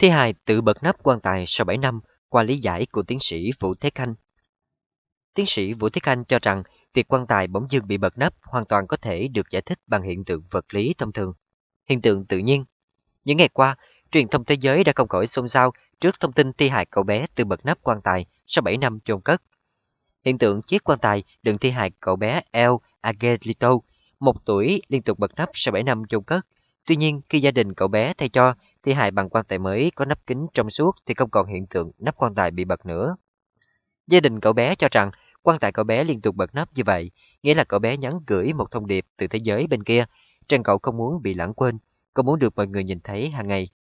Thi hài tự bật nắp quan tài sau 7 năm qua lý giải của tiến sĩ Vũ Thế Khanh. Tiến sĩ Vũ Thế Khanh cho rằng việc quan tài bỗng dưng bị bật nắp hoàn toàn có thể được giải thích bằng hiện tượng vật lý thông thường, hiện tượng tự nhiên. Những ngày qua, truyền thông thế giới đã không khỏi xôn xao trước thông tin thi hài cậu bé tự bật nắp quan tài sau 7 năm chôn cất. Hiện tượng chiếc quan tài đựng thi hài cậu bé El Agelito, một tuổi liên tục bật nắp sau 7 năm chôn cất, Tuy nhiên, khi gia đình cậu bé thay cho, thi hài bằng quan tài mới có nắp kính trong suốt thì không còn hiện tượng nắp quan tài bị bật nữa. Gia đình cậu bé cho rằng quan tài cậu bé liên tục bật nắp như vậy, nghĩa là cậu bé nhắn gửi một thông điệp từ thế giới bên kia, rằng cậu không muốn bị lãng quên, cậu muốn được mọi người nhìn thấy hàng ngày